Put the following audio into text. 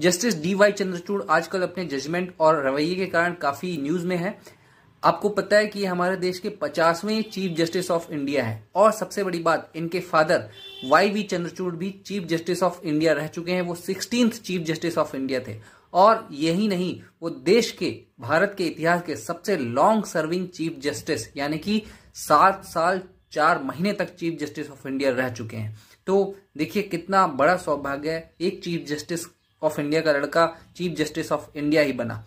justice D Y Chandrachud आजकल अपने judgement और रवैये के कारण काफी न्यूज में है आपको पता है कि ये हमारे देश के पचासवें चीफ जस्टिस ऑफ इंडिया है और सबसे बड़ी बात इनके फादर वाई वी चंद्रचूड़ भी चीफ जस्टिस ऑफ इंडिया रह चुके हैं वो sixteen chief justice of India थे और यही नहीं वो देश के भारत के इतिहास के सबसे लॉन्ग सर्विंग चीफ जस्टिस यानी कि सात साल चार महीने तक चीफ जस्टिस ऑफ इंडिया रह चुके हैं तो देखिए कितना बड़ा सौभाग्य है एक चीफ जस्टिस ऑफ इंडिया का लड़का चीफ जस्टिस ऑफ इंडिया ही बना